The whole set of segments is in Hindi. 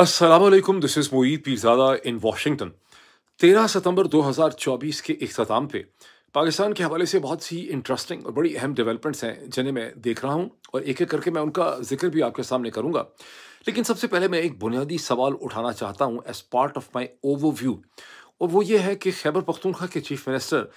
Aslam this is Moeed Pirzada in Washington 13 सितंबर 2024 के अख्ताम पे पाकिस्तान के हवाले से बहुत सी इंटरेस्टिंग और बड़ी अहम डेवलपमेंट्स हैं जिन्हें मैं देख रहा हूँ और एक एक करके मैं उनका जिक्र भी आपके सामने करूँगा लेकिन सबसे पहले मैं एक बुनियादी सवाल उठाना चाहता हूँ as part of my overview और वो ये है कि खैबर पख्तूनखा के चीफ मिनिस्टर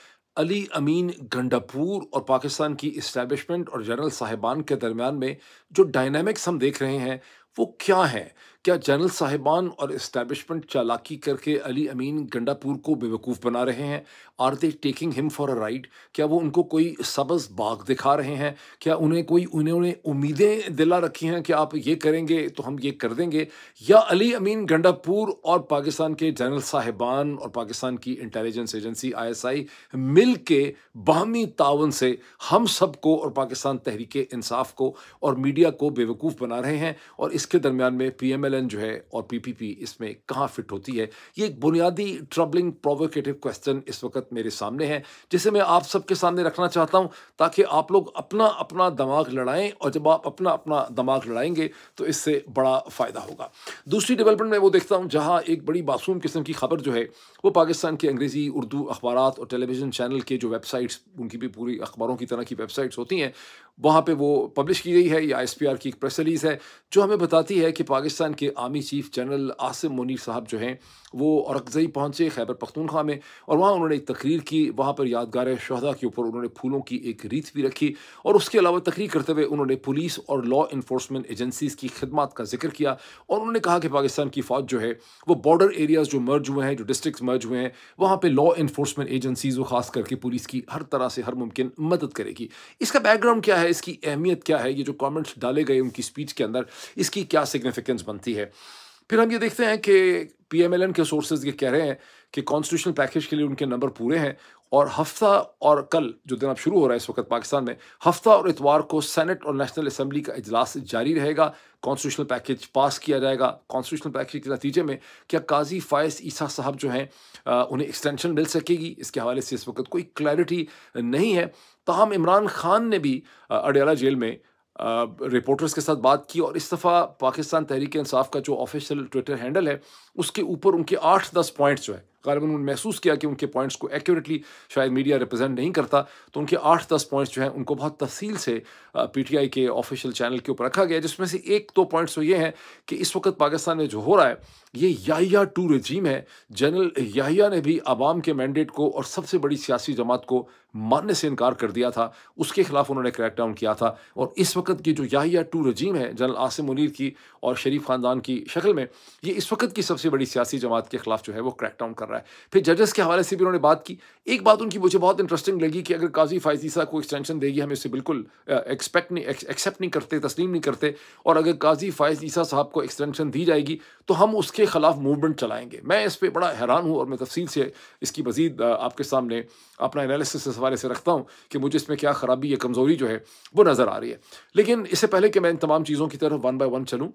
अली अमीन गंडापुर और पाकिस्तान की इस्टेबलिशमेंट और जनरल साहिबान के दरमियान में जो डायनामिक्स हम देख रहे हैं वो क्या हैं क्या जनरल साहिबान और इस्टेबलिशमेंट चालाकी करके अली अमीन गंडापुर को बेवकूफ़ बना रहे हैं are they taking him for a ride क्या वो उनको कोई सबज बाग दिखा रहे हैं क्या उन्हें कोई उन्होंने उम्मीदें दिला रखी हैं कि आप ये करेंगे तो हम ये कर देंगे या अली अमीन गंडापुर और पाकिस्तान के जनरल साहिबान और पाकिस्तान की इंटेलिजेंस एजेंसी आई मिल के बाहमी ताउन से हम सबको और पाकिस्तान तहरीक इंसाफ को और मीडिया को बेवकूफ़ बना रहे हैं और इसके दरमियान में पी एम एल एलएन जो है और पीपीपी इसमें कहाँ फिट होती है ये एक बुनियादी ट्रबलिंग प्रोवोकेटिव क्वेश्चन इस वक्त मेरे सामने है जिसे मैं आप सबके सामने रखना चाहता हूँ ताकि आप लोग अपना अपना दिमाग लड़ाएं और जब आप अपना अपना दिमाग लड़ाएंगे तो इससे बड़ा फ़ायदा होगा दूसरी डेवलपमेंट में वो देखता हूँ जहाँ एक बड़ी मासूम किस्म की खबर जो है वो पाकिस्तान के अंग्रेज़ी उर्दू अखबार और टेलीविज़न चैनल के जो वेबसाइट्स उनकी भी पूरी अखबारों की तरह की वेबसाइट्स होती हैं वहाँ पर वो पब्लिश की गई है या एस की एक प्रेस रिलीज़ है जो हमें बताती है कि पाकिस्तान के के army chief general Asim Munir साहब जो हैं वो औरकजई पहुँचे खैबर पख्तूनखा में और वहाँ उन्होंने एक तकरीर की वहाँ पर यादगार शहदा के ऊपर उन्होंने फूलों की एक रीत भी रखी और उसके अलावा तकरीर करते हुए उन्होंने पुलिस और लॉ इन्फोर्समेंट एजेंसीज़ की खदमात का जिक्र किया और उन्होंने कहा कि पाकिस्तान की फ़ौज जो है वो बॉर्डर एरियाज़ जो मर्ज हुए हैं जो डिस्ट्रिक्ट मर्ज हुए हैं वहाँ पर लॉ इन्फोर्समेंट एजेंसीज़ और ख़ास करके पुलिस की हर तरह से हर मुमकिन मदद करेगी इसका बैकग्राउंड क्या है इसकी अहमियत क्या है ये जो कॉमेंट्स डाले गए उनकी स्पीच के अंदर इसकी क्या सिग्निफिकेंस बनती है है फिर हम ये देखते हैं कि पीएमएलएन के सोर्सेज ये कह रहे हैं कि कॉन्स्टिट्यूशनल पैकेज के लिए उनके नंबर पूरे हैं और हफ्ता और कल जो दिन अब शुरू हो रहा है इस वक्त पाकिस्तान में हफ्ता और इतवार को सेनेट और नेशनल असम्बली का इजलास जारी रहेगा कॉन्स्टिट्यूशनल पैकेज पास किया जाएगा कॉन्स्टिट्यूशनल पैकेज के नतीजे में क्या काजी फायस ईसा साहब जो हैं उन्हें एक्सटेंशन मिल सकेगी इसके हवाले से इस वक्त कोई क्लैरिटी नहीं है तहम इमरान खान ने भी अडियाला जेल में रिपोर्टर्स के साथ बात की और इस दफ़ा पाकिस्तान तहरीक इंसाफ का जो ऑफिशियल ट्विटर हैंडल है उसके ऊपर उनके आठ दस पॉइंट्स जो है गालिबा उन्होंने महसूस किया कि उनके पॉइंट्स को एक्यूरेटली शायद मीडिया रिप्रेजेंट नहीं करता तो उनके आठ दस पॉइंट्स जो हैं उनको बहुत तफसील से पीटीआई के ऑफिशियल चैनल के ऊपर रखा गया जिसमें से एक दो तो पॉइंट्स तो ये हैं कि इस वक्त पाकिस्तान में जो हो रहा है ये याहिया टू रजीम है जनरल याहिया ने भी आवाम के मैंडेट को और सबसे बड़ी सियासी जमात को मानने से इनकार कर दिया था उसके खिलाफ उन्होंने क्रैकडाउन किया था और इस वक्त की जो याहिया टू रजीम है जनरल आसिम मुनीर की और शरीफ खानदान की शक्ल में ये इस वक्त की सबसे बड़ी सियासी जमात के खिलाफ जो है वो क्रैकडाउन कर रहा है रहा है फिर जजेस के हवाले से भी उन्होंने बात की एक बात उनकी मुझे बहुत इंटरेस्टिंग लगी कि अगर काजी साहब को एक्सटेंशन देगी हम इसे बिल्कुल एक्सपेक्ट नहीं एक्सेप्ट नहीं करते तस्लीम नहीं करते और अगर काजी फायजीसा साहब को एक्सटेंशन दी जाएगी तो हम उसके ख़िलाफ़ मूवमेंट चलाएंगे मैं इस पर बड़ा हैरान हूँ और मैं तफसील से इसकी मज़ीद आपके सामने अपना एनालिसिस इस हवाले से रखता हूँ कि मुझे इसमें क्या ख़राबी या कमज़ोरी जो है वो नज़र आ रही है लेकिन इससे पहले कि मैं इन तमाम चीज़ों की तरफ वन बाई वन चलूँ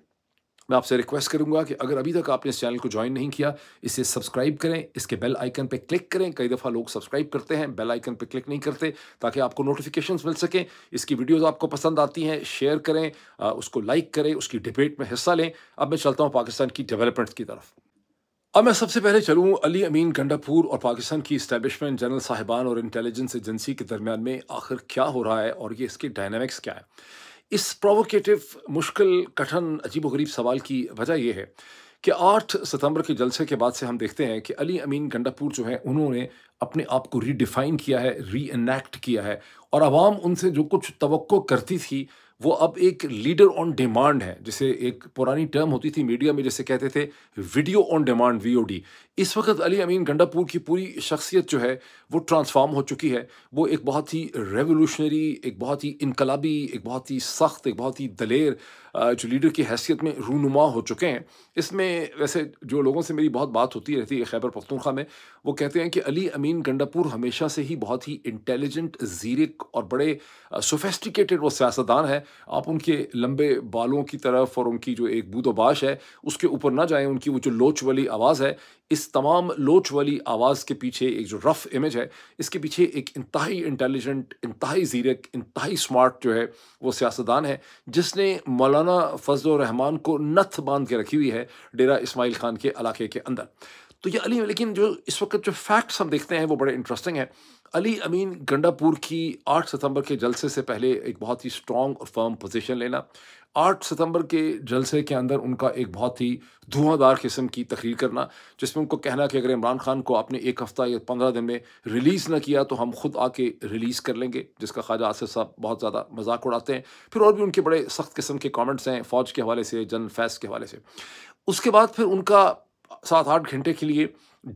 मैं आपसे रिक्वेस्ट करूंगा कि अगर अभी तक आपने इस चैनल को ज्वाइन नहीं किया इसे सब्सक्राइब करें इसके बेल आइकन पर क्लिक करें कई दफ़ा लोग सब्सक्राइब करते हैं बेल आइकन पर क्लिक नहीं करते ताकि आपको नोटिफिकेशन मिल सकें इसकी वीडियोज़ आपको पसंद आती हैं शेयर करें उसको लाइक करें उसकी डिबेट में हिस्सा लें अब मैं चलता हूँ पाकिस्तान की डेवलपमेंट की तरफ अब मैं सबसे पहले चलूँ अली अमीन गंडापुर और पाकिस्तान की इस्टेबलिशमेंट जनरल साहिबान और इंटेलिजेंस एजेंसी के दरमियान में आखिर क्या हो रहा है और ये इसके डायनामिक्स क्या है इस प्रोवोकेटिव मुश्किल कठिन अजीबोगरीब सवाल की वजह यह है कि 8 सितंबर के जलसे के बाद से हम देखते हैं कि अली अमीन गंडापुर जो है उन्होंने अपने आप को रीडिफाइन किया है री इनैक्ट किया है और आवाम उनसे जो कुछ तो करती थी वो अब एक लीडर ऑन डिमांड है जिसे एक पुरानी टर्म होती थी मीडिया में जैसे कहते थे वीडियो ऑन डिमांड वी इस वक्त अली अमीन गंडापुर की पूरी शख्सियत जो है वो ट्रांसफॉर्म हो चुकी है वो एक बहुत ही रेवोल्यूशनरी एक बहुत ही इनकलाबी एक बहुत ही सख्त एक बहुत ही दलेर जो लीडर की हैसियत में रूनुमा हो चुके हैं इसमें वैसे जो लोगों से मेरी बहुत बात होती रहती है खैबर पख्तूनख्वा में वो कहते हैं कि अली अमीन गंडापुर हमेशा से ही बहुत ही इंटेलिजेंट जीरिक और बड़े सोफेस्टिकेटेड वो सियासतदान हैं आप उनके लंबे बालों की तरफ और उनकी जो एक बूदोबाश है उसके ऊपर ना जाएँ उनकी वो जो लोच वाली आवाज़ है इस तमाम लोच वाली आवाज़ के पीछे एक जो रफ़ इमेज है इसके पीछे एक इंतहाई इंटेलिजेंट इंतहाई ज़ीरक इंतहाई स्मार्ट जो है वो सियासतदान है जिसने मौलाना फजलरहमान को नथ बांध के रखी हुई है डेरा इसमाइल ख़ान के इलाके के अंदर तो ये अली लेकिन जो इस वक्त जो फैक्ट्स हम देखते हैं वो बड़े इंटरेस्टिंग हैं अली अमीन गंडापुर की 8 सितंबर के जलसे से पहले एक बहुत ही स्ट्रॉन्ग और फर्म पोजीशन लेना आठ सितंबर के जलसे के अंदर उनका एक बहुत ही धुआंधार किस्म की तकरीर करना जिसमें उनको कहना कि अगर इमरान खान को आपने एक हफ़्ता या पंद्रह दिन में रिलीज़ ना किया तो हम खुद आके रिलीज़ कर लेंगे जिसका ख्वाजा आसिफ साहब बहुत ज़्यादा मजाक उड़ाते हैं फिर और भी उनके बड़े सख्त किस्म के कॉमेंट्स हैं फ़ौज के हवाले से जनरल फैस के हवाले से उसके बाद फिर उनका सात आठ घंटे के लिए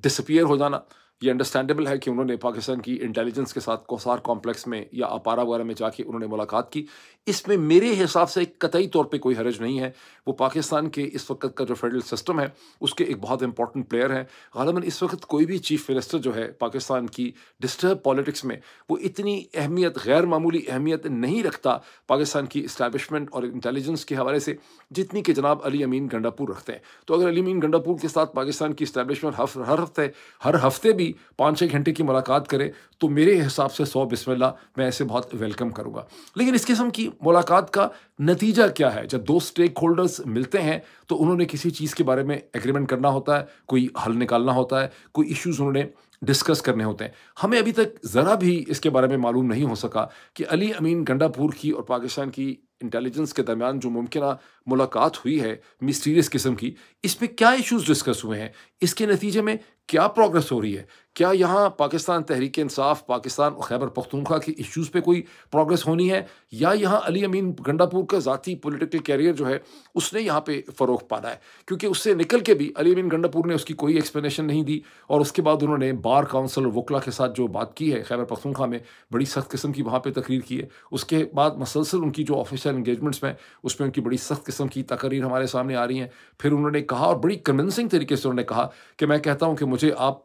डिसपियर हो जाना ये अंडरस्टैंडेबल है कि उन्होंने पाकिस्तान की इंटेलिजेंस के साथ कोसार कॉम्प्लेक्स में या अपारा वगैरह में जाके उन्होंने मुलाकात की इसमें मेरे हिसाब से कतई तौर पे कोई हरज नहीं है वो पाकिस्तान के इस वक्त का जो फेडरल सिस्टम है उसके एक बहुत इंपॉर्टेंट प्लेयर हैं गालबन इस वक्त कोई भी चीफ मिनिस्टर जो है पाकिस्तान की डिस्टर्ब पॉलिटिक्स में वो इतनी अहमियत गैर मामूली अहमियत नहीं रखता पाकिस्तान की इस्टेबलिशमेंट और इंटेलिजेंस के हवाले से जितनी कि जनाब अली अमीन गंडापुर रखते हैं तो अगर अली अमीन गंडापुर के साथ पाकिस्तान की इस्टेबलिशमेंट हर हफ्ते हर हफ्ते भी भी पाँच छः घंटे की मुलाकात करे तो मेरे हिसाब से सौ बिस्मिल्ला मैं ऐसे बहुत वेलकम करूँगा लेकिन इस किस्म की मुलाकात का नतीजा क्या है जब दो स्टेक होल्डर्स मिलते हैं तो उन्होंने किसी चीज़ के बारे में एग्रीमेंट करना होता है कोई हल निकालना होता है कोई इश्यूज़ उन्होंने डिस्कस करने होते हैं हमें अभी तक ज़रा भी इसके बारे में मालूम नहीं हो सका कि अली अमीन गंडापुर की और पाकिस्तान की इंटेलिजेंस के दरमियान जो मुमकिन मुलाकात हुई है मिस्टीरियस किस्म की इस पर क्या इश्यूज़ डिस्कस हुए हैं इसके नतीजे में क्या प्रोग्रेस हो रही है क्या यहाँ पाकिस्तान तहरीक इंसाफ पाकिस्तान और खैबर पख्तूनख्वा के इश्यूज़ पे कोई प्रोग्रेस होनी है या यहाँ अली अमीन गंडापुर का ज़ाती पॉलिटिकल कैरियर जो है उसने यहाँ पे फ़रोग पाना है क्योंकि उससे निकल के भी अली अमीन गंडापुर ने उसकी कोई एक्सप्लेनेशन नहीं दी और उसके बाद उन्होंने बार काउंसिल और वकला के साथ जो बात की है खैबर पख्तूनख्वा में बड़ी सख्त किस्म की वहाँ पर तकरीर की है उसके बाद मसलसल उनकी जो ऑफिशियल इंगेजमेंट्स में उसमें उनकी बड़ी सख्त किस्म की तकरीर हमारे सामने आ रही हैं फिर उन्होंने कहा और बड़ी कन्विंसिंग तरीके से उन्होंने कहा कि मैं कहता हूँ कि मुझे आप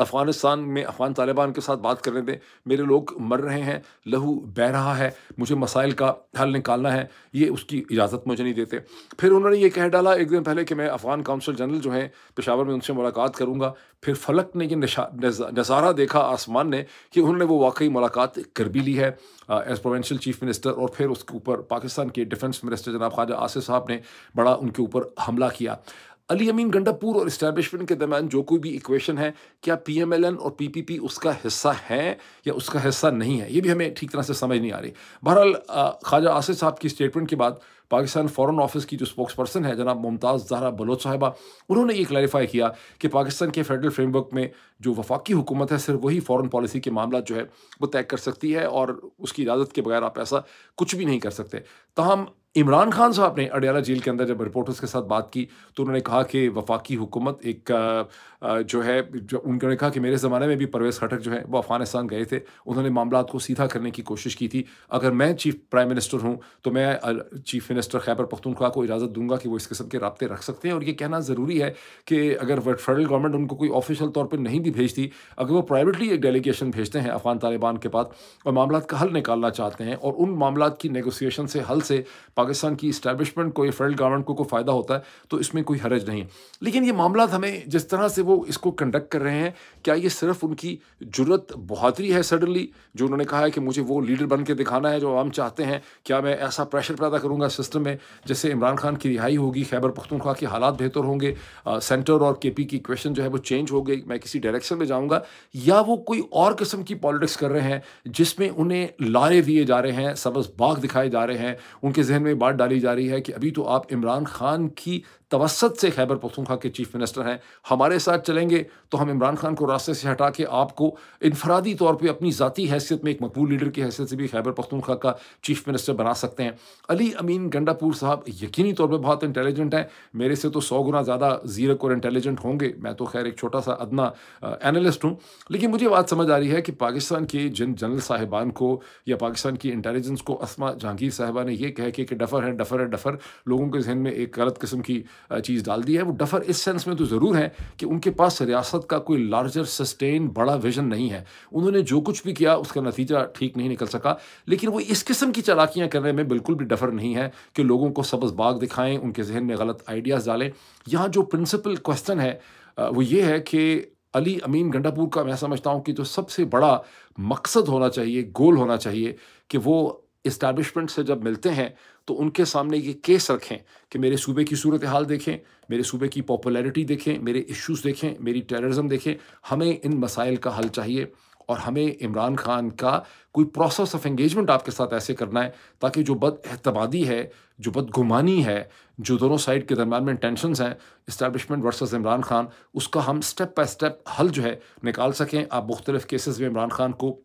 अफ़गानिस्तान में अफ़गान तालिबान के साथ बात करने दें मेरे लोग मर रहे हैं लहू बह रहा है मुझे मसाइल का हल निकालना है ये उसकी इजाज़त मुझे नहीं देते फिर उन्होंने ये कह डाला एक दिन पहले कि मैं अफ़गान काउंसिल जनरल जो हैं पेशावर में उनसे मुलाकात करूँगा फिर फलक ने ये नज़ारा देखा आसमान ने कि उन्होंने वो वाकई मुलाकात कर भी ली है एज प्रोवेंशल चीफ मिनिस्टर और फिर उसके ऊपर पाकिस्तान के डिफेंस मिनिस्टर जनाब ख्वाजा आसिफ साहब ने बड़ा उनके ऊपर हमला किया अली अमीन गंडापुर और इस्टेब्लिशमेंट के दरमियान जो कोई भी इक्वेशन है क्या पी एम एल एन और पी पी पी उसका हिस्सा है या उसका हिस्सा नहीं है ये भी हमें ठीक तरह से समझ नहीं आ रही बहरहाल ख्वाजा आसिफ साहब की स्टेटमेंट के बाद पाकिस्तान फॉरेन ऑफिस की जो स्पोक्स पर्सन है जनाब मुमताज़ जहरा बलोच साहबा उन्होंने ये क्लैरिफाई किया कि पाकिस्तान के फेडरल फ्रेमवर्क में जो वफाकी हुकूमत है सिर्फ वही फॉरेन पॉलिसी के मामला जो है वो तय कर सकती है और उसकी इजाज़त के बगैर आप ऐसा कुछ भी नहीं कर सकते तहम इमरान खान साहब ने अडियाला जेल के अंदर जब रिपोर्टर्स के साथ बात की तो उन्होंने कहा कि वफाकी हुकूमत एक जो है जो उन्होंने कहा कि मेरे ज़माने में भी परवेज़ खटक जो है वो अफ़गानिस्तान गए थे उन्होंने मामला को सीधा करने की कोशिश की थी अगर मैं चीफ प्राइम मिनिस्टर हूँ तो मैं चीफ मिनिस्टर खैबर पख्तूनख्वा को इजाज़त दूंगा कि वो इस किस्म के रबते रख सकते हैं और ये कहना ज़रूरी है कि अगर फेडरल गवर्नमेंट उनको कोई ऑफिशियल तौर पर नहीं भी भेजती अगर वो प्राइवेटली एक डेलीगेशन भेजते हैं अफगान तालिबान के पास और मामला का हल निकालना चाहते हैं और उन मामला की नेगोसिएशन से हल से पाकिस्तान की इस्टेबलिशमेंट को या फेडरल गवर्नमेंट को कोई फ़ायदा होता है तो इसमें कोई हरज नहीं लेकिन ये मामला हमें जिस तरह से वो इसको कंडक्ट कर रहे हैं क्या ये सिर्फ उनकी जरूरत बहादरी है सडनली जो उन्होंने कहा है कि मुझे वो लीडर बन के दिखाना है जो हम चाहते हैं क्या मैं ऐसा प्रेशर पैदा करूँगा सिस्टम है जैसे इमरान खान की रिहाई होगी खैबर पख्तूनख्वा के हालात बेहतर होंगे सेंटर और के पी की क्वेश्चन जो है वो चेंज हो गई मैं किसी डायरेक्शन में जाऊँगा या वो कोई और किस्म की पॉलिटिक्स कर रहे हैं जिसमें उन्हें लारे दिए जा रहे हैं सबस बाग दिखाए जा रहे हैं उनके जहन में बात डाली जा रही है कि अभी तो आप इमरान खान की तवसत से खैबर पखतूखा के चीफ मिनिस्टर हैं हमारे साथ चलेंगे तो हम इमरान खान को रास्ते से हटा के आपको इनफरादी तौर पर अपनी जतीी हैसियत में एक मकबूल लीडर की हैसियत से भी खैबर पखतूखा का चीफ मिनिस्टर बना सकते हैं अली अमीन गंडापुर साहब यकीनी तौर पर बहुत इंटेलिजेंट हैं मेरे से तो सौ गुना ज़्यादा जीरक और इंटेलिजेंट होंगे मैं तो खैर एक छोटा सा अदना एनालिस्ट हूँ लेकिन मुझे बात समझ आ रही है कि पाकिस्तान के जिन जनरल साहिबान को या पाकिस्तान की इंटेलिजेंस को असमा जहांगीर साहबा ने यह कह के डफर है डफर है डफर लोगों के जहन में एक गलत किस्म की चीज़ डाल दी है वो डफर इस सेंस में तो ज़रूर है कि उनके पास रियासत का कोई लार्जर सस्टेन बड़ा विजन नहीं है उन्होंने जो कुछ भी किया उसका नतीजा ठीक नहीं निकल सका लेकिन वो इस किस्म की चलाकियाँ करने में बिल्कुल भी डफर नहीं है कि लोगों को बाग दिखाएँ उनके जहन में गलत आइडियाज़ डालें यहाँ जो प्रिंसिपल क्वेश्चन है वो ये है कि अली अमीन गंडापुर का मैं समझता हूँ कि जो सबसे बड़ा मकसद होना चाहिए गोल होना चाहिए कि वो इस्टेब्लिशमेंट से जब मिलते हैं तो उनके सामने ये केस रखें कि मेरे सूबे की सूरत हाल देखें मेरे सूबे की पॉपुलैरिटी देखें मेरे इश्यूज़ देखें मेरी टेररिज्म देखें हमें इन मसाइल का हल चाहिए और हमें इमरान खान का कोई प्रोसेस ऑफ एंगेजमेंट आपके साथ ऐसे करना है ताकि जो बद एतमादी है जो बदगुमानी है जो दोनों साइड के दरम्यान में टेंशन हैं इस्टेबलिशमेंट वर्सेस इमरान खान उसका हम स्टेप बाय स्टेप हल जो है निकाल सकें आप मुख्तलिफ़ केसेस में इमरान खान को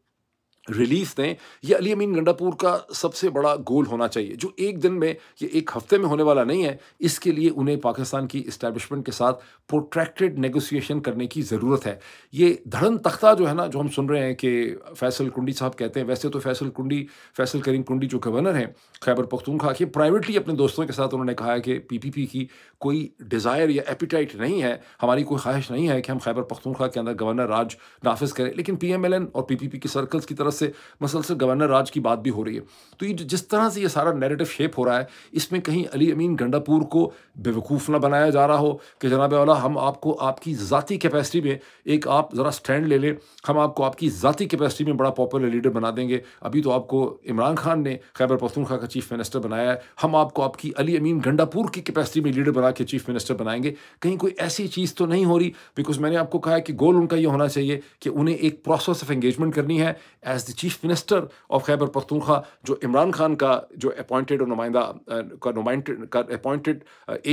रिलीफ दें यह अली अमीन गंडापुर का सबसे बड़ा गोल होना चाहिए जो एक दिन में या एक हफ्ते में होने वाला नहीं है इसके लिए उन्हें पाकिस्तान की इस्टेब्लिशमेंट के साथ प्रोट्रैक्टेड नेगोशिएशन करने की ज़रूरत है ये धड़न तख्ता जो है ना जो हम सुन रहे हैं कि फैसल कुंडी साहब कहते हैं वैसे तो फैसल कुंडी फैसल करीम कुंडी जो गवर्नर हैं खैबर पख्तूनखा के प्राइवेटली अपने दोस्तों के साथ उन्होंने कहा है कि पी पी पी की कोई डिज़ायर या एपिटाइट नहीं है हमारी कोई ख्वाहिश नहीं है कि हम खैबर पख्तूनखा के अंदर गवर्नर राज नाफिज करें लेकिन पी एम एल एन और पी पी पी की सर्कल्स की तरफ से मसलसल गवर्नर राज की बात भी हो रही है तो ये जिस तरह से ये सारा नेरेटिव शेप हो रहा है इसमें कहीं अली अमीन गंडापुर को बेवकूफ़ ना बनाया जा रहा हो कि जनाब वाला हम आपको आपकी ज़ाती कैपेसिटी में एक आप ज़रा स्टैंड ले लें हम आपको आपकी ज़ाती कैपेसिटी में बड़ा पॉपुलर लीडर बना देंगे अभी तो आपको इमरान खान ने खैबर पख्तूनखा का चीफ मिनिस्टर बनाया है हम आपको आपकी अली अमीन गंडापुर की कैपेसिटी में लीडर बना के चीफ मिनिस्टर बनाएंगे कहीं कोई ऐसी चीज़ तो नहीं हो रही बिकॉज मैंने आपको कहा है कि गोल उनका ये होना चाहिए कि उन्हें एक प्रोसेस ऑफ एंगेजमेंट करनी है as as the chief minister of Khyber Pakhtunkhwa जो इमरान खान का जो अपॉइंटेड और नुमाइंदा का नुमाइंड अपॉइंटेड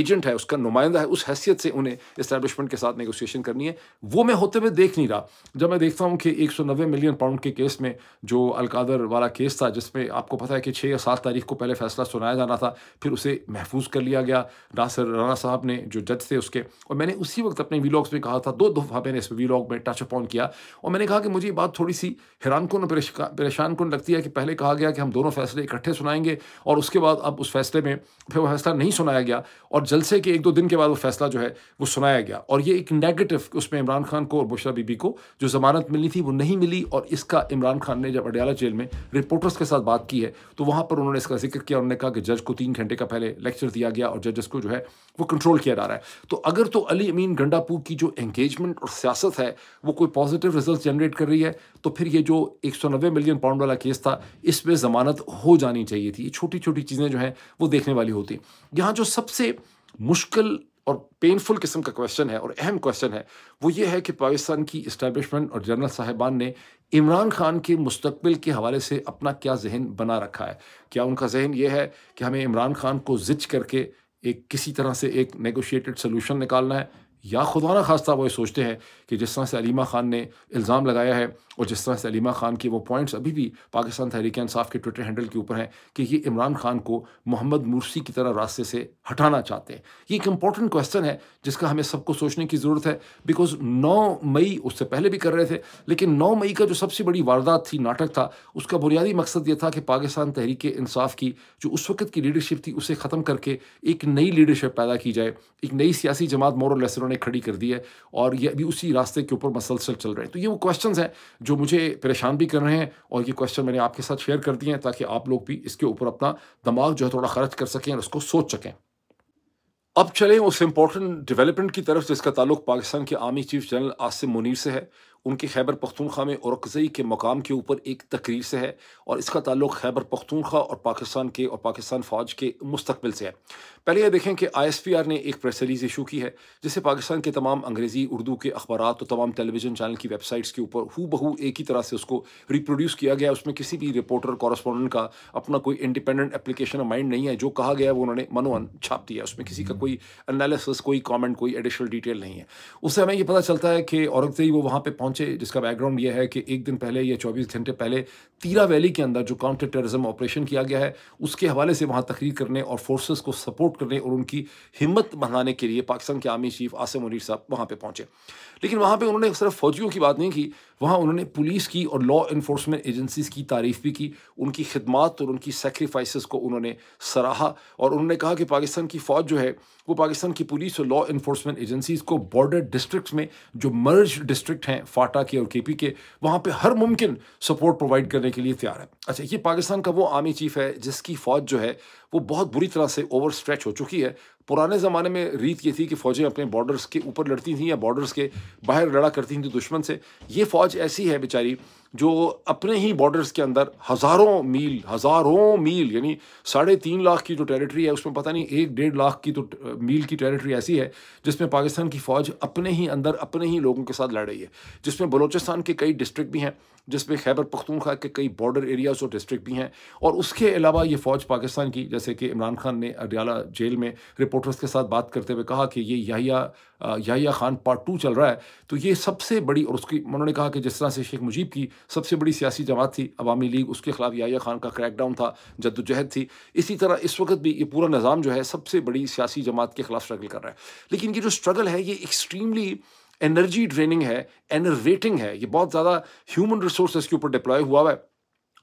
एजेंट है उसका नुमाइंदा है उस हैसियत से उन्हें इस्टेबलिशमेंट के साथ नेगोशिएशन करनी है वो मैं होते हुए देख नहीं रहा जब मैं देखता हूँ कि एक सौ नब्बे मिलियन पाउंड के केस में जो अलकादर वाला केस था जिसमें आपको पता है कि छः या सात तारीख को पहले फैसला सुनाया जाना था फिर उसे महफूज कर लिया गया नासिर राना साहब ने जो जज थे उसके और मैंने उसी वक्त अपने वीलॉग्स में कहा था दो दफ़ा मैंने इस वीलॉग में टच अपॉन किया और मैंने कहा कि मुझे बात थोड़ी सी हैरान कौन परेशान कन लगती है कि पहले कहा गया कि हम दोनों फैसले इकट्ठे सुनाएंगे और उसके बाद अब उस फैसले में फिर वो फैसला नहीं सुनाया गया और जलसे के एक दो दिन के बाद वो फैसला जो है वो सुनाया गया और ये एक नेगेटिव उसमें इमरान खान को और बुशरा बीबी को जो ज़मानत मिलनी थी वो नहीं मिली और इसका इमरान खान ने जब अडयाला जेल में रिपोर्टर्स के साथ बात की है तो वहाँ पर उन्होंने इसका जिक्र किया उन्होंने कहा कि जज को तीन घंटे का पहले लेक्चर दिया गया और जजेस को जो है वो कंट्रोल किया जा रहा है तो अगर तो अली अमीन गंडापू की जो एंगेजमेंट और सियासत है वो कोई पॉजिटिव रिजल्ट जनरेट कर रही है तो फिर ये जो एक मिलियन पाउंड वाला केस था इसमें ज़मानत हो जानी चाहिए थी ये छोटी छोटी चीज़ें जो हैं वो देखने वाली होती यहाँ जो सबसे मुश्किल और पेनफुल किस्म का क्वेश्चन है और अहम क्वेश्चन है वो ये है कि पाकिस्तान की इस्टेबलिशमेंट और जनरल साहिबान ने इमरान खान के मुस्तबिल के हवाले से अपना क्या जहन बना रखा है क्या उनका जहन ये है कि हमें इमरान खान को जिच करके एक किसी तरह से एक नेगोशिएटेड सोल्यूशन निकालना है या खुदा ना खास्ता वो ये सोचते हैं कि जिस तरह से अलीमा ख़ान ने इल्ज़ाम लगाया है और जिस तरह से अलीमा ख़ान के वो पॉइंट्स अभी भी पाकिस्तान तहरीक इंसाफ के ट्विटर हैंडल के ऊपर हैं कि ये इमरान खान को मोहम्मद मुरसी की तरह रास्ते से हटाना चाहते हैं ये एक इंपॉर्टेंट क्वेश्चन है जिसका हमें सबको सोचने की ज़रूरत है बिकॉज नौ मई उससे पहले भी कर रहे थे लेकिन नौ मई का जो सबसे बड़ी वारदात थी नाटक था उसका बुनियादी मकसद ये था कि पाकिस्तान तहरीक इंसाफ की जो उस वक्त की लीडरशिप थी उसे ख़त्म करके एक नई लीडरशिप पैदा की जाए एक नई सियासी जमात मोर लेसरों उन्होंने खड़ी कर दी है और ये अभी उसी रास्ते के ऊपर मसलसल चल रहे हैं तो ये वो क्वेश्चंस हैं जो मुझे परेशान भी कर रहे हैं और ये क्वेश्चन मैंने आपके साथ शेयर कर दिए हैं ताकि आप लोग भी इसके ऊपर अपना दिमाग जो है थोड़ा खर्च कर सकें और उसको सोच सकें अब चलें उस इम्पॉर्टेंट डेवलपमेंट की तरफ जिसका ताल्लुक पाकिस्तान के army chief general Asim Munir से है उनके खैबर पख्तूनख्वा में औरकज़ई के मकाम के ऊपर एक तकरीर से है और इसका ताल्लुक खैबर पख्तूनख्वा और पाकिस्तान के और पाकिस्तान फ़ौज के मुस्तबिल से है पहले यह देखें कि आई एस पी आर ने एक प्रेस रिलीज़ इशू की है जिसे पाकिस्तान के तमाम अंग्रेज़ी उर्दू के अखबार और तमाम टेलीविजन चैनल की वेबसाइट्स के ऊपर हु बहू एक ही तरह से उसको रिप्रोड्यूस किया गया उसमें किसी भी रिपोर्टर कॉरस्पॉन्डेंट का अपना कोई इंडिपेंडेंट एप्लीकेशन ऑफ माइंड नहीं है जो कहा गया वो उन्होंने मनोअन छाप दिया उसमें किसी का कोई एनालिसिस कोई कॉमेंट कोई एडिशनल डिटेल नहीं है उससे हमें यह पता चलता है कि औरंगजई वो वहाँ पर पहुँच पहुंचे जिसका बैकग्राउंड ये है कि एक दिन पहले या 24 घंटे पहले तीरा वैली के अंदर जो काउंटर टेररिज्म ऑपरेशन किया गया है उसके हवाले से वहाँ तकरीर करने और फोर्सेस को सपोर्ट करने और उनकी हिम्मत बढ़ाने के लिए पाकिस्तान के आर्मी चीफ आसिम मुनीर साहब वहाँ पर पहुँचे लेकिन वहाँ पे उन्होंने सिर्फ फौजियों की बात नहीं की वहाँ उन्होंने पुलिस की और लॉ इन्फोर्समेंट एजेंसीज की तारीफ भी की उनकी खिदमत और उनकी सेक्रीफाइस को उन्होंने सराहा और उन्होंने कहा कि पाकिस्तान की फ़ौज जो है वो पाकिस्तान की पुलिस और लॉ इन्फोर्समेंट एजेंसीज को बॉर्डर डिस्ट्रिक्ट में जो मर्ज डिस्ट्रिक्ट हैं फाटा के और के पी के वहाँ पर हर मुमकिन सपोर्ट प्रोवाइड करने के लिए तैयार है अच्छा ये पाकिस्तान का वो आर्मी चीफ है जिसकी फ़ौज जो है वो बहुत बुरी तरह से ओवर स्ट्रेच हो चुकी है पुराने ज़माने में रीत ये थी कि फ़ौजें अपने बॉर्डर्स के ऊपर लड़ती थीं या बॉर्डर्स के बाहर लड़ा करती थी दुश्मन से ये फ़ौज ऐसी है बेचारी जो अपने ही बॉर्डर्स के अंदर हज़ारों मील हज़ारों मील यानी साढ़े तीन लाख की जो टेरिटरी है उसमें पता नहीं एक डेढ़ लाख की तो मील की टेरिटरी ऐसी है जिसमें पाकिस्तान की फ़ौज अपने ही अंदर अपने ही लोगों के साथ लड़ रही है जिसमें बलोचिस्तान के कई डिस्ट्रिक्ट भी हैं जिसमें खैबर पख्तूनखा के कई बॉर्डर एरियाज़ और डिस्ट्रिक्ट भी हैं और उसके अलावा ये फ़ौज पाकिस्तान की जैसे कि इमरान खान ने अडियाला जेल में रिपोर्टर्स के साथ बात करते हुए कहा कि ये याहिया याहिया खान पार्ट टू चल रहा है तो ये सबसे बड़ी और उसकी उन्होंने कहा कि जिस तरह से शेख मुजीब की सबसे बड़ी सियासी जमात थी अवामी लीग उसके खिलाफ याहिया खान का क्रैकडाउन था जद्दोजहद थी इसी तरह इस वक्त भी ये पूरा निज़ाम जो है सबसे बड़ी सियासी जमात के खिलाफ स्ट्रगल कर रहा है लेकिन ये जो स्ट्रगल है ये एक्सट्रीमली एनर्जी ड्रेनिंग है एनर्वेटिंग है ये बहुत ज़्यादा ह्यूमन रिसोर्स के ऊपर डिप्लॉय हुआ हुआ है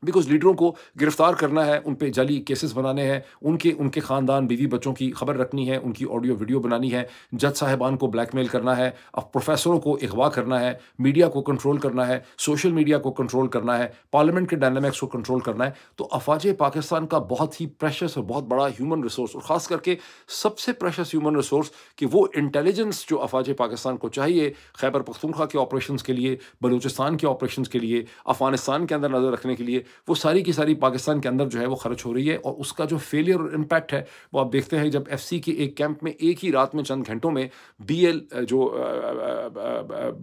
बिकॉज लीडरों को गिरफ्तार करना है उन पर जाली केसेस बनाने हैं उनके उनके ख़ानदान बीवी बच्चों की खबर रखनी है उनकी ऑडियो वीडियो बनानी है जज साहिबान को ब्लैकमेल करना है अब प्रोफेसरों को अगवा करना है मीडिया को कंट्रोल करना है सोशल मीडिया को कंट्रोल करना है पार्लियामेंट के डायनामिक्स को कंट्रोल करना है तो अफवाज पाकिस्तान का बहुत ही प्रेशस और बहुत बड़ा ह्यूमन रिसोर्स और ख़ास करके सबसे प्रेशस ह्यूमन रिसोर्स कि वो इंटेलिजेंस जो अफवाज पाकिस्तान को चाहिए खैबर पख्तूनख्वा के ऑपरेशन के लिए बलूचिस्तान के ऑपरेशन के लिए अफ़गानिस्तान के अंदर नज़र रखने के लिए वो सारी की सारी पाकिस्तान के अंदर जो है वो खर्च हो रही है और उसका जो फेलियर और इम्पैक्ट है वो आप देखते हैं जब एफ के एक कैंप में एक ही रात में चंद घंटों में बी जो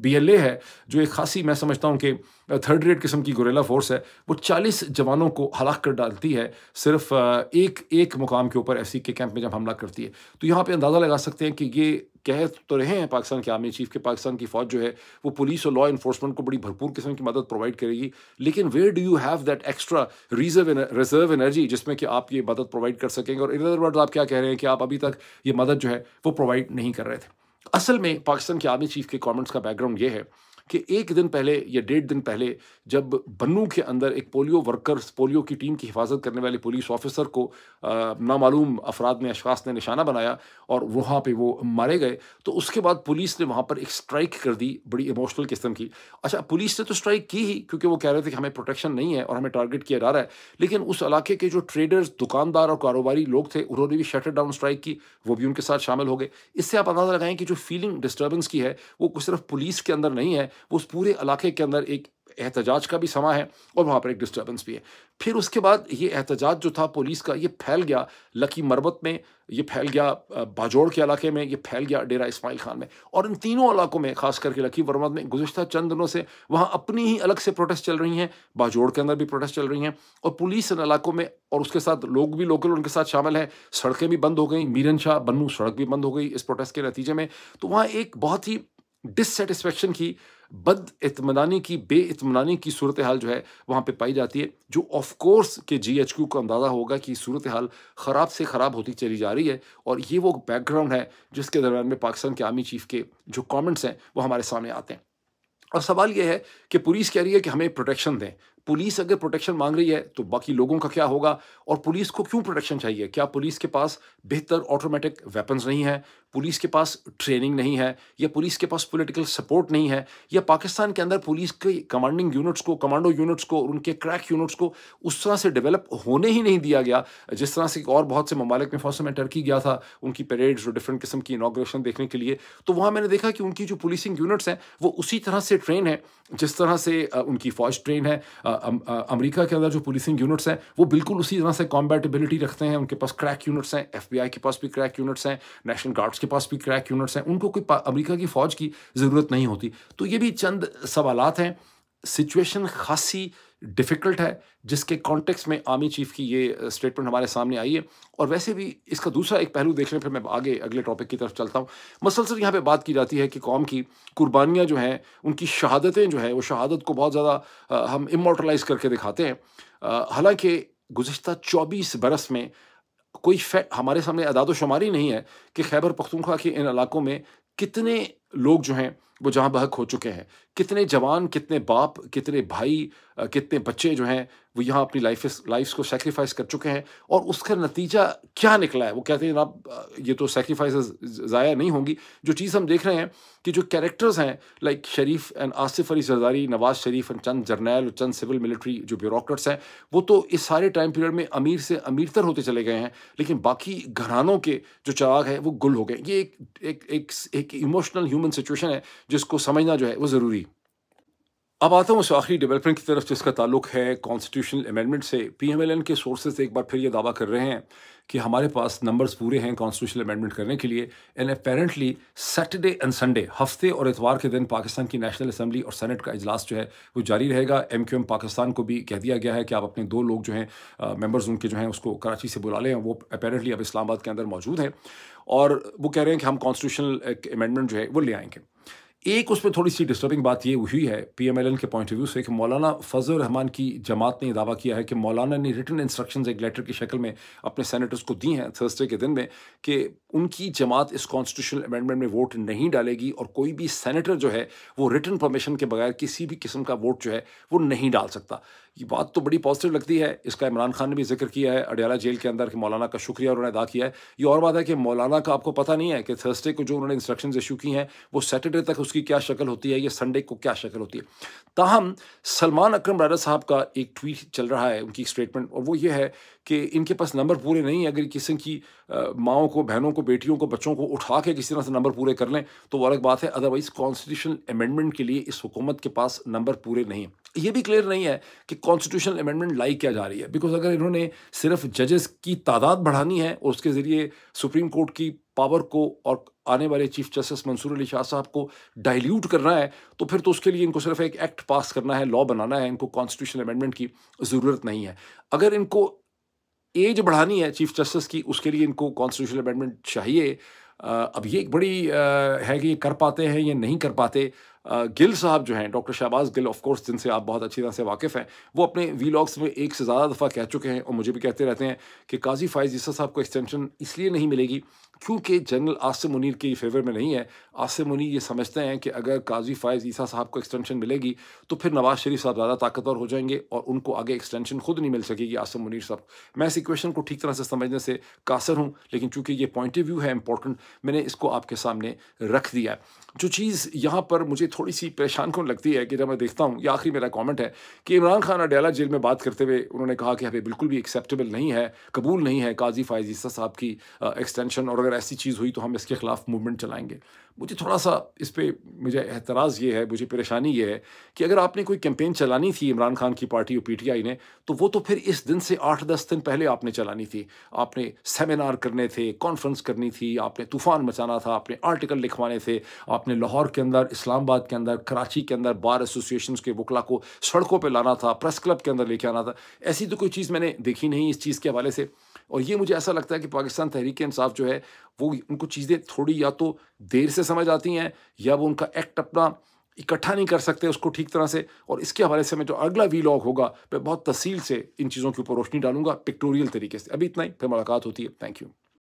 बी है जो एक खासी मैं समझता हूँ कि थर्ड रेड किस्म की गुरेला फोर्स है वो 40 जवानों को हलाक कर डालती है सिर्फ एक एक मुकाम के ऊपर ऐसी के कैंप में जब हमला करती है तो यहाँ पे अंदाज़ा लगा सकते हैं कि ये कह तो रहे हैं पाकिस्तान के आर्मी चीफ के पाकिस्तान की फौज जो है वो पुलिस और लॉ इन्फोर्समेंट को बड़ी भरपूर किस्म की मदद प्रोवाइड करेगी लेकिन where do you have that extra reserve reserve energy जिसमें कि आप ये मदद प्रोवाइड कर सकेंगे और इन अदर वर्ड आप क्या कह रहे हैं कि आप अभी तक ये मदद जो है वो प्रोवाइड नहीं कर रहे थे असल में पाकिस्तान के आर्मी चीफ के कॉमेंट्स का बैकग्राउंड ये है कि एक दिन पहले या डेढ़ दिन पहले जब बन्नू के अंदर एक पोलियो वर्कर्स पोलियो की टीम की हिफाजत करने वाले पुलिस ऑफिसर को नामालूम अफराद में अशास ने निशाना बनाया और वहाँ पर वो मारे गए तो उसके बाद पुलिस ने वहाँ पर एक स्ट्राइक कर दी बड़ी इमोशनल किस्म की अच्छा पुलिस ने तो स्ट्राइक की ही क्योंकि वो कह रहे थे कि हमें प्रोटेक्शन नहीं है और हमें टारगेट किया जा रहा है लेकिन उस इलाके के जो ट्रेडर्स दुकानदार और कारोबारी लोग थे उन्होंने भी शटर डाउन स्ट्राइक की वो भी उनके साथ शामिल हो गए इससे आप अंदाजा लगाएं कि जो फीलिंग डिस्टर्बेंस की है वो सिर्फ पुलिस के अंदर नहीं है वो उस पूरे इलाके के अंदर एक एहतजाज का भी समा है और वहाँ पर एक डिस्टर्बेंस भी है फिर उसके बाद ये एहतजाज जो था पुलिस का ये फैल गया लकी मरबत में ये फैल गया बाजौड़ के इलाके में ये फैल गया डेरा इस्माइल खान में और इन तीनों इलाकों में खास करके लकी मरबत में गुजशत चंद दिनों से वहाँ अपनी ही अलग से प्रोटेस्ट चल रही हैं बाजौड़ के अंदर भी प्रोटेस्ट चल रही हैं और पुलिस इन इलाकों में और उसके साथ लोग भी लोकल उनके साथ शामिल हैं सड़कें भी बंद हो गई मीरन शाह बन्नू सड़क भी बंद हो गई इस प्रोटेस्ट के नतीजे में तो वहाँ एक बहुत ही डिससेटिस्फेक्शन की बद इतमानी की बे इतमानी की सूरत हाल जो है वहाँ पे पाई जाती है जो ऑफ कोर्स के जी एच क्यू को अंदाज़ा होगा कि सूरत हाल ख़राब से ख़राब होती चली जा रही है और ये वो बैकग्राउंड है जिसके दरम्यान में पाकिस्तान के आर्मी चीफ के जो कॉमेंट्स हैं वो हमारे सामने आते हैं और सवाल ये है कि पुलिस कह रही है कि हमें प्रोटेक्शन दें पुलिस अगर प्रोटेक्शन मांग रही है तो बाकी लोगों का क्या होगा और पुलिस को क्यों प्रोटेक्शन चाहिए क्या पुलिस के पास बेहतर ऑटोमेटिक वेपन्स नहीं है पुलिस के पास ट्रेनिंग नहीं है या पुलिस के पास पॉलिटिकल सपोर्ट नहीं है या पाकिस्तान के अंदर पुलिस के कमांडिंग यूनिट्स को कमांडो यूनिट्स को और उनके क्रैक यूनिट्स को उस तरह से डेवलप होने ही नहीं दिया गया जिस तरह से और बहुत से ममालिक में फौसलों में टर्की गया था उनकी परेड्स और डिफरेंट किस्म की इनाग्रेशन देखने के लिए तो वहाँ मैंने देखा कि उनकी जो पुलिसिंग यूनिट्स हैं वो उसी तरह से ट्रेन है जिस तरह से उनकी फ़ौज ट्रेन है अमेरिका के अंदर जो पुलिसिंग यूनिट्स हैं वो बिल्कुल उसी तरह से कॉम्बैटिबिलिटी रखते हैं उनके पास क्रैक यूनिट्स हैं एफबीआई के पास भी क्रैक यूनिट्स हैं नेशनल गार्ड्स के पास भी क्रैक यूनिट्स हैं उनको कोई अमेरिका की फ़ौज की ज़रूरत नहीं होती तो ये भी चंद सवालत हैं सिचुएशन खासी डिफ़िकल्ट है जिसके कॉन्टेक्स्ट में आर्मी चीफ की ये स्टेटमेंट हमारे सामने आई है और वैसे भी इसका दूसरा एक पहलू देखने पर मैं आगे अगले टॉपिक की तरफ चलता हूँ मसलसल यहाँ पर बात की जाती है कि कौम की कुर्बानियाँ जो हैं उनकी शहादतें जो हैं वो शहादत को बहुत ज़्यादा हम इमोटलाइज करके दिखाते हैं हालाँकि गुज्त चौबीस बरस में कोई हमारे सामने अदादोशुमारी नहीं है कि खैबर पख्तूनख्वा के इन इलाकों में कितने लोग जो हैं वो जहाँ बहक हो चुके हैं कितने जवान कितने बाप कितने भाई कितने बच्चे जो हैं वो यहाँ अपनी लाइफ लाइफ को सेक्रीफाइस कर चुके हैं और उसका नतीजा क्या निकला है वो कहते हैं जनाब ये तो सेक्रीफाइस ज़ाया नहीं होंगी जो चीज़ हम देख रहे हैं कि जो कैरेक्टर्स हैं like Sharif and Asif Ali Zardari Nawaz Sharif and चंद जर्नैल और चंद सिविल मिलिट्री जो ब्यूरोक्रेट्स हैं वो तो इस सारे टाइम पीरियड में अमीर से अमीर तर होते चले गए हैं लेकिन बाकी घरानों के जो चराग है वो गुल हो गए ये एक, एक इमोशनल ह्यूमन सिचुएशन है जिसको समझना जो है वो ज़रूरी अब आता हूँ उस आखिरी डेवलपमेंट की तरफ जिसका ताल्लुक है कॉन्स्टिट्यूशनल अमेंडमेंट से पीएमएलएन के सोर्सेज एक बार फिर ये दावा कर रहे हैं कि हमारे पास नंबर्स पूरे हैं कॉन्स्टिट्यूशनल अमेंडमेंट करने के लिए and apparently Saturday and Sunday हफ्ते और इतवार के दिन पाकिस्तान की नेशनल असम्बली और सेनेट का अजलास जो है वो जारी रहेगा एम क्यू एम पाकिस्तान को भी कह दिया गया है कि आप अपने दो लोग जो हैं मेम्बर्स उनके जो हैं उसको कराची से बुला लें वो अपेरेंटली अब इस्लामाबाद के अंदर मौजूद हैं और वो कह रहे हैं कि हम कॉन्स्टिट्यूशनल एक अमेंडमेंट जो है वो ले आएंगे एक उसमें थोड़ी सी डिस्टर्बिंग बात ये हुई है पी एम एल एन के पॉइंट ऑफ व्यू से कि मौलाना फजल रहमान की जमात ने दावा किया है कि मौलाना ने रिटर्न इंस्ट्रक्शन एक लेटर की शक्ल में अपने सैनिटर्स को दी हैं थर्सडे के दिन में कि उनकी जमात इस कॉन्स्टिट्यूशनल अमेंडमेंट में वोट नहीं डालेगी और कोई भी सैनिटर जो है वो रिटर्न परमिशन के बगैर किसी भी किस्म का वोट जो है वो नहीं डाल सकता ये बात तो बड़ी पॉजिटिव लगती है इसका इमरान खान ने भी जिक्र किया है अडियाला जेल के अंदर कि मौलाना का शुक्रिया उन्होंने अदा किया है ये और बात है कि मौलाना का आपको पता नहीं है कि थर्सडे को जो उन्होंने इंस्ट्रक्शन इशू की हैं वो सैटरडे तक उसकी क्या शक्ल होती है या संडे को क्या शक्ल होती है ताहम सलमान अक्रम राजा साहब का एक ट्वीट चल रहा है उनकी स्टेटमेंट और वो ये है कि इनके पास नंबर पूरे नहीं है अगर किसी की माओ को बहनों को बेटियों को बच्चों को उठा के किसी तरह से नंबर पूरे कर लें तो वो अलग बात है अदरवाइज़ कॉन्स्टिट्यूशन अमेंडमेंट के लिए इस हुकूमत के पास नंबर पूरे नहीं है ये भी क्लियर नहीं है कि कॉन्स्टिट्यूशनल अमेंडमेंट लाई क्या जा रही है बिकॉज अगर इन्होंने सिर्फ जजेस की तादाद बढ़ानी है और उसके ज़रिए सुप्रीम कोर्ट की पावर को और आने वाले चीफ जस्टिस मंसूर अली शाह साहब को डाइल्यूट करना है तो फिर तो उसके लिए इनको सिर्फ एक एक्ट पास करना है लॉ बनाना है इनको कॉन्स्टिट्यूशनल अमेंडमेंट की ज़रूरत नहीं है अगर इनको एज बढ़ानी है चीफ जस्टिस की उसके लिए इनको कॉन्स्टिट्यूशनल अमेंडमेंट चाहिए अब ये एक बड़ी है कि ये कर पाते हैं या नहीं कर पाते गिल साहब जो हैं doctor Shahbaz Gill of course जिनसे आप बहुत अच्छी तरह से वाकिफ़ हैं वो अपने वीलॉग्स में एक से ज़्यादा दफ़ा कह चुके हैं और मुझे भी कहते रहते हैं कि काजी फायज ईसा साहब को एक्सटेंशन इसलिए नहीं मिलेगी क्योंकि जनरल आसिम मुनीर के फेवर में नहीं है आसिम मुनीर ये समझते हैं कि अगर काजी फायज ईसा साहब को एक्सटेंशन मिलेगी तो फिर नवाज़ शरीफ साहब ज़्यादा ताकतवर हो जाएंगे और उनको आगे एक्सटेंशन खुद नहीं मिल सकेगी आसिम मुनीर साहब मैं इस इक्वेशन को ठीक तरह से समझने से कासर हूँ लेकिन चूँकि ये पॉइंट ऑफ व्यू है इंपॉर्टेंट मैंने इसको आपके सामने रख दिया जो चीज़ यहाँ पर मुझे थोड़ी सी परेशान कौन लगती है कि जब मैं देखता हूँ ये आखिरी मेरा कमेंट है कि इमरान खान अडयाला जेल में बात करते हुए उन्होंने कहा कि हमें बिल्कुल भी एक्सेप्टेबल नहीं है कबूल नहीं है काजी फायजीसा साहब की एक्सटेंशन और अगर ऐसी चीज़ हुई तो हम इसके ख़िलाफ़ मूवमेंट चलाएँगे मुझे थोड़ा सा इस पर मुझे एतराज़ ये है मुझे परेशानी ये है कि अगर आपने कोई कैंपेन चलानी थी इमरान खान की पार्टी और पी टी आई ने तो वो तो फिर इस दिन से आठ दस दिन पहले आपने चलानी थी आपने सेमिनार करने थे कॉन्फ्रेंस करनी थी आपने तूफ़ान मचाना था आपने आर्टिकल लिखवाने थे आप अपने लाहौर के अंदर इस्लामाबाद के अंदर कराची के अंदर बार एसोसिएशन के वकला को सड़कों पर लाना था प्रेस क्लब के अंदर लेके आना था ऐसी तो कोई चीज़ मैंने देखी नहीं इस चीज़ के हवाले से और ये मुझे ऐसा लगता है कि पाकिस्तान तहरीक इंसाफ जो है वो उनको चीज़ें थोड़ी या तो देर से समझ आती हैं या वो उनका एक्ट अपना इकट्ठा नहीं कर सकते उसको ठीक तरह से और इसके हवाले से मैं जो अगला वीलॉग होगा मैं बहुत तसील से इन चीज़ों के ऊपर रोशनी डालूंगा पिक्टोरियल तरीके से अभी इतना ही फिर मुलाकात होती है थैंक यू